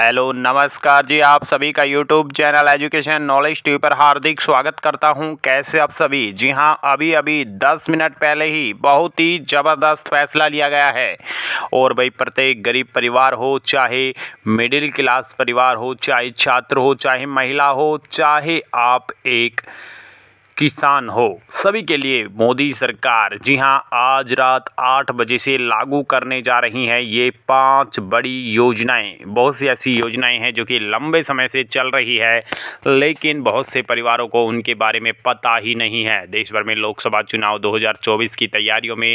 hello नमस्कार जी आप सभी का YouTube channel education knowledge TV पर हार्दिक स्वागत करता हूं कैसे आप सभी जी हां अभी अभी 10 मिनट पहले ही बहुत ही ज़बरदस्त फैसला लिया गया है और भाई प्रत्येक गरीब परिवार हो चाहे मिडिल क्लास परिवार हो चाहे छात्र हो चाहे महिला हो चाहे आप एक किसान हो सभी के लिए मोदी सरकार जी हां आज रात आठ बजे से लागू करने जा रही हैं ये पांच बड़ी योजनाएं बहुत सी ऐसी योजनाएं हैं जो कि लंबे समय से चल रही है लेकिन बहुत से परिवारों को उनके बारे में पता ही नहीं है देश भर में लोकसभा चुनाव 2024 की तैयारियों में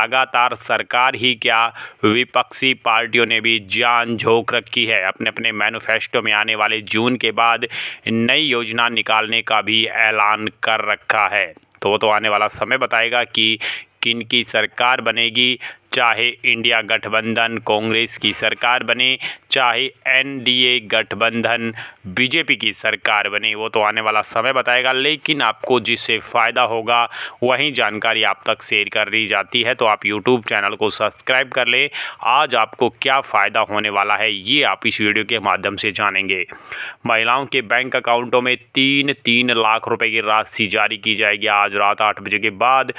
लगातार सरकार ही क्या विपक्षी पार्टियों ने भी जान झोंक रखी है अपने अपने मैनुफेस्टो में आने वाले जून के बाद नई योजना निकालने का भी ऐलान कर कर रखा है तो वो तो आने वाला समय बताएगा कि किन की सरकार बनेगी चाहे इंडिया गठबंधन कांग्रेस की सरकार बने चाहे एनडीए गठबंधन बीजेपी की सरकार बने वो तो आने वाला समय बताएगा लेकिन आपको जिससे फ़ायदा होगा वही जानकारी आप तक शेयर कर दी जाती है तो आप यूट्यूब चैनल को सब्सक्राइब कर लें आज आपको क्या फ़ायदा होने वाला है ये आप इस वीडियो के माध्यम से जानेंगे महिलाओं के बैंक अकाउंटों में तीन तीन लाख रुपये की राशि जारी की जाएगी आज रात आठ बजे के बाद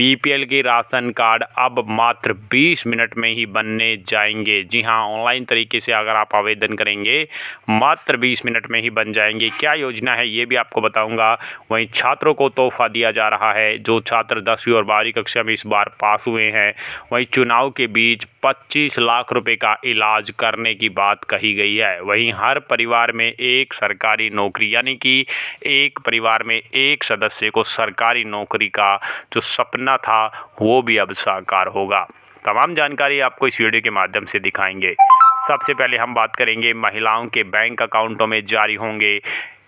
बी के राशन कार्ड अब मात्र 20 मिनट में ही बनने जाएंगे जी हाँ ऑनलाइन तरीके से अगर आप आवेदन करेंगे मात्र 20 मिनट में ही बन जाएंगे क्या योजना है ये भी आपको बताऊंगा वहीं छात्रों को तोहफा दिया जा रहा है जो छात्र दसवीं और बारहवीं कक्षा में इस बार पास हुए हैं वहीं चुनाव के बीच पच्चीस लाख रुपये का इलाज करने की बात कही गई है वहीं हर परिवार में एक सरकारी नौकरी यानी कि एक परिवार में एक सदस्य को सरकारी नौकरी का जो सपना था वो भी अब साकार होगा तमाम जानकारी आपको इस वीडियो के माध्यम से दिखाएंगे सबसे पहले हम बात करेंगे महिलाओं के बैंक अकाउंटों में जारी होंगे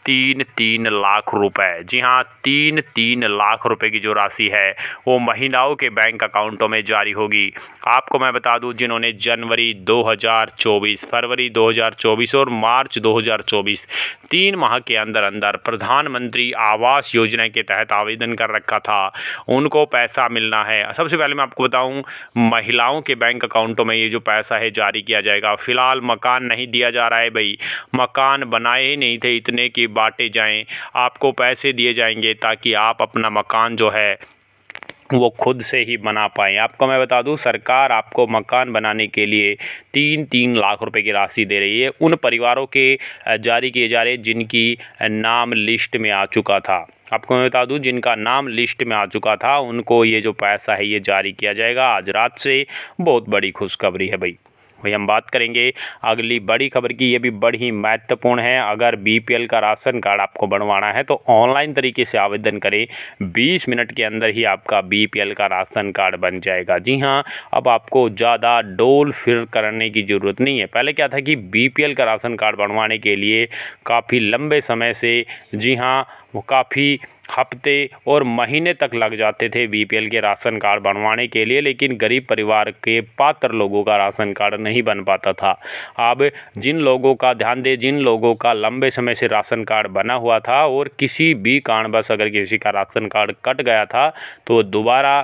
तीन तीन लाख रुपए जी हाँ तीन तीन लाख रुपए की जो राशि है वो महिलाओं के बैंक अकाउंटों में जारी होगी आपको मैं बता दूं जिन्होंने जनवरी 2024 फरवरी 2024 और मार्च 2024 तीन माह के अंदर अंदर प्रधानमंत्री आवास योजना के तहत आवेदन कर रखा था उनको पैसा मिलना है सबसे पहले मैं आपको बताऊँ महिलाओं के बैंक अकाउंटों में ये जो पैसा है जारी किया जाएगा फिलहाल मकान नहीं दिया जा रहा है भाई मकान बनाए ही नहीं थे इतने की बांटे जाएं आपको पैसे दिए जाएंगे ताकि आप अपना मकान जो है वो खुद से ही बना पाएँ आपको मैं बता दूं सरकार आपको मकान बनाने के लिए तीन तीन लाख रुपए की राशि दे रही है उन परिवारों के जारी किए जा रहे जिनकी नाम लिस्ट में आ चुका था आपको मैं बता दूं जिनका नाम लिस्ट में आ चुका था उनको ये जो पैसा है ये जारी किया जाएगा आज रात से बहुत बड़ी खुशखबरी है भाई वही हम बात करेंगे अगली बड़ी खबर की ये भी बड़ी ही महत्वपूर्ण है अगर बीपीएल का राशन कार्ड आपको बनवाना है तो ऑनलाइन तरीके से आवेदन करें 20 मिनट के अंदर ही आपका बीपीएल का राशन कार्ड बन जाएगा जी हाँ अब आपको ज़्यादा डोल फिर करने की ज़रूरत नहीं है पहले क्या था कि बी का राशन कार्ड बनवाने के लिए काफ़ी लंबे समय से जी हाँ वो काफ़ी हफ्ते और महीने तक लग जाते थे बीपीएल के राशन कार्ड बनवाने के लिए लेकिन गरीब परिवार के पात्र लोगों का राशन कार्ड नहीं बन पाता था अब जिन लोगों का ध्यान दें जिन लोगों का लंबे समय से राशन कार्ड बना हुआ था और किसी भी कारणवश अगर किसी का राशन कार्ड कट गया था तो दोबारा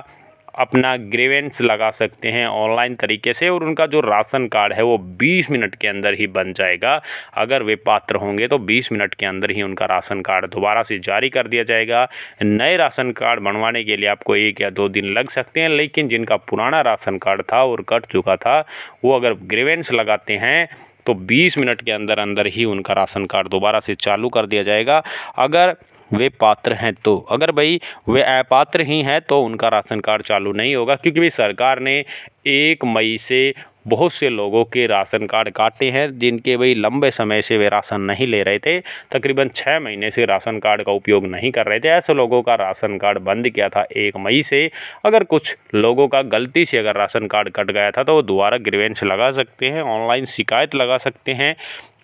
अपना ग्रेवेंस लगा सकते हैं ऑनलाइन तरीके से और उनका जो राशन कार्ड है वो 20 मिनट के अंदर ही बन जाएगा अगर वे पात्र होंगे तो 20 मिनट के अंदर ही उनका राशन कार्ड दोबारा से जारी कर दिया जाएगा नए राशन कार्ड बनवाने के लिए आपको एक या दो दिन लग सकते हैं लेकिन जिनका पुराना राशन कार्ड था और कट चुका था वो अगर ग्रेवेंस लगाते हैं तो 20 मिनट के अंदर अंदर ही उनका राशन कार्ड दोबारा से चालू कर दिया जाएगा अगर वे पात्र हैं तो अगर भाई वे अपात्र ही हैं तो उनका राशन कार्ड चालू नहीं होगा क्योंकि भाई सरकार ने एक मई से बहुत से लोगों के राशन कार्ड काटे हैं जिनके भाई लंबे समय से वे राशन नहीं ले रहे थे तकरीबन छः महीने से राशन कार्ड का उपयोग नहीं कर रहे थे ऐसे लोगों का राशन कार्ड बंद किया था एक मई से अगर कुछ लोगों का गलती से अगर राशन कार्ड कट गया था तो वो दोबारा ग्रीवेंस लगा सकते हैं ऑनलाइन शिकायत लगा सकते हैं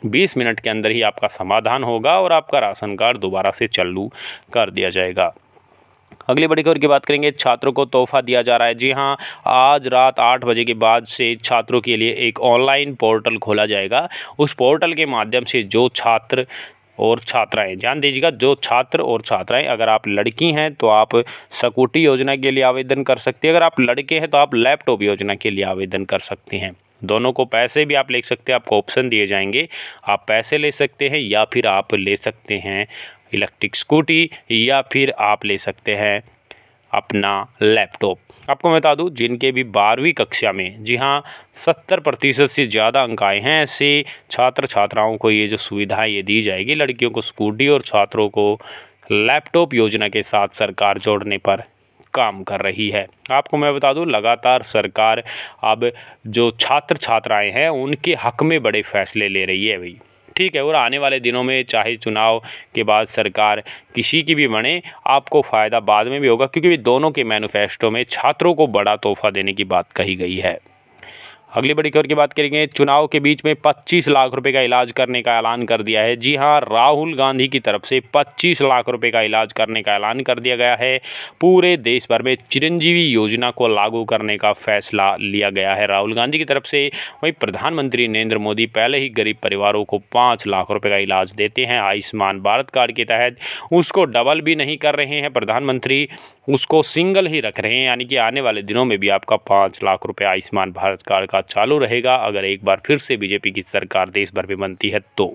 बीस मिनट के अंदर ही आपका समाधान होगा और आपका राशन कार्ड दोबारा से चालू कर दिया जाएगा अगली बड़ी खबर की बात करेंगे छात्रों को तोहफा दिया जा रहा है जी हाँ आज रात आठ बजे के बाद से छात्रों के लिए एक ऑनलाइन पोर्टल खोला जाएगा उस पोर्टल के माध्यम से जो छात्र और छात्राएं ध्यान दीजिएगा जो छात्र और छात्राएं अगर आप लड़की हैं तो आप सकूटी योजना के लिए आवेदन कर सकती हैं अगर आप लड़के हैं तो आप लैपटॉप योजना के लिए आवेदन कर सकती हैं दोनों को पैसे भी आप ले सकते हैं आपको ऑप्शन दिए जाएंगे आप पैसे ले सकते हैं या फिर आप ले सकते हैं इलेक्ट्रिक स्कूटी या फिर आप ले सकते हैं अपना लैपटॉप आपको मैं बता दूं जिनके भी बारहवीं कक्षा में जी हाँ सत्तर प्रतिशत से ज़्यादा अंक आए हैं ऐसे छात्र छात्राओं को ये जो सुविधाएँ ये दी जाएगी लड़कियों को स्कूटी और छात्रों को लैपटॉप योजना के साथ सरकार जोड़ने पर काम कर रही है आपको मैं बता दूं लगातार सरकार अब जो छात्र छात्राएं हैं उनके हक में बड़े फैसले ले रही है भाई ठीक है और आने वाले दिनों में चाहे चुनाव के बाद सरकार किसी की भी बने आपको फ़ायदा बाद में भी होगा क्योंकि दोनों के मैनुफेस्टो में छात्रों को बड़ा तोहफा देने की बात कही गई है अगली बड़ी खबर की बात करेंगे चुनाव के बीच में 25 लाख रुपए का इलाज करने का ऐलान कर दिया है जी हां राहुल गांधी की तरफ से 25 लाख रुपए का इलाज करने का ऐलान कर दिया गया है पूरे देश भर में चिरंजीवी योजना को लागू करने का फैसला लिया गया है राहुल गांधी की तरफ से वहीं प्रधानमंत्री नरेंद्र मोदी पहले ही गरीब परिवारों को पाँच लाख रुपये का इलाज देते हैं आयुष्मान भारत कार्ड के तहत उसको डबल भी नहीं कर रहे हैं प्रधानमंत्री उसको सिंगल ही रख रहे हैं यानी कि आने वाले दिनों में भी आपका पाँच लाख रुपये आयुष्मान भारत कार्ड का चालू रहेगा अगर एक बार फिर से बीजेपी की सरकार देश भर में बनती है तो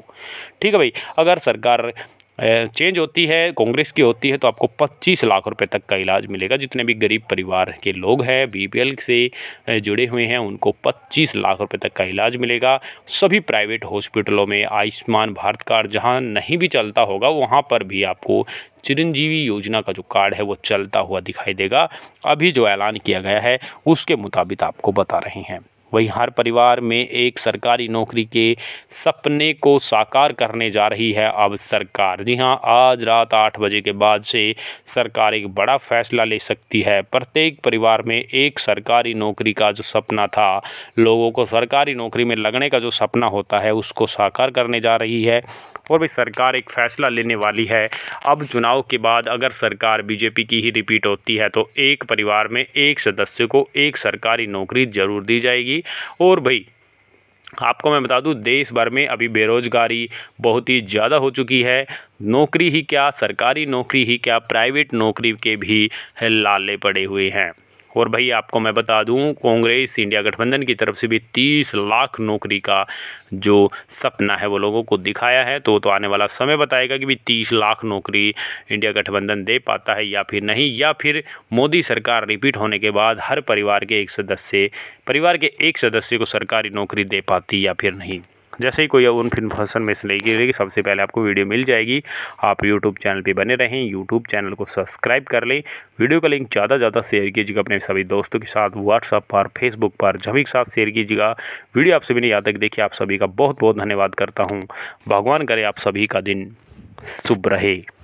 ठीक है भाई अगर सरकार चेंज होती है कांग्रेस की होती है तो आपको 25 लाख रुपए तक का इलाज मिलेगा जितने भी गरीब परिवार के लोग हैं बीपीएल से जुड़े हुए हैं उनको 25 लाख रुपए तक का इलाज मिलेगा सभी प्राइवेट हॉस्पिटलों में आयुष्मान भारत कार्ड जहां नहीं भी चलता होगा वहां पर भी आपको चिरंजीवी योजना का जो कार्ड है वो चलता हुआ दिखाई देगा अभी जो ऐलान किया गया है उसके मुताबिक आपको बता रहे हैं वही हर परिवार में एक सरकारी नौकरी के सपने को साकार करने जा रही है अब सरकार जी हाँ आज रात आठ बजे के बाद से सरकार एक बड़ा फैसला ले सकती है प्रत्येक परिवार में एक सरकारी नौकरी का जो सपना था लोगों को सरकारी नौकरी में लगने का जो सपना होता है उसको साकार करने जा रही है और भाई सरकार एक फ़ैसला लेने वाली है अब चुनाव के बाद अगर सरकार बीजेपी की ही रिपीट होती है तो एक परिवार में एक सदस्य को एक सरकारी नौकरी ज़रूर दी जाएगी और भाई आपको मैं बता दूं देश भर में अभी बेरोजगारी बहुत ही ज़्यादा हो चुकी है नौकरी ही क्या सरकारी नौकरी ही क्या प्राइवेट नौकरी के भी लाले पड़े हुए हैं और भाई आपको मैं बता दूं कांग्रेस इंडिया गठबंधन की तरफ से भी तीस लाख नौकरी का जो सपना है वो लोगों को दिखाया है तो तो आने वाला समय बताएगा कि भी तीस लाख नौकरी इंडिया गठबंधन दे पाता है या फिर नहीं या फिर मोदी सरकार रिपीट होने के बाद हर परिवार के एक सदस्य परिवार के एक सदस्य को सरकारी नौकरी दे पाती या फिर नहीं जैसे ही कोई उन इन्फॉर्मेशन मिस नहीं गिरेगी सबसे पहले आपको वीडियो मिल जाएगी आप यूट्यूब चैनल पर बने रहें यूट्यूब चैनल को सब्सक्राइब कर लें वीडियो का लिंक ज़्यादा से ज़्यादा शेयर कीजिएगा अपने सभी दोस्तों के साथ व्हाट्सअप पर फेसबुक पर जमी के साथ शेयर कीजिएगा वीडियो आप सभी ने याद तक देखिए आप सभी का बहुत बहुत धन्यवाद करता हूँ भगवान करे आप सभी का दिन शुभ रहे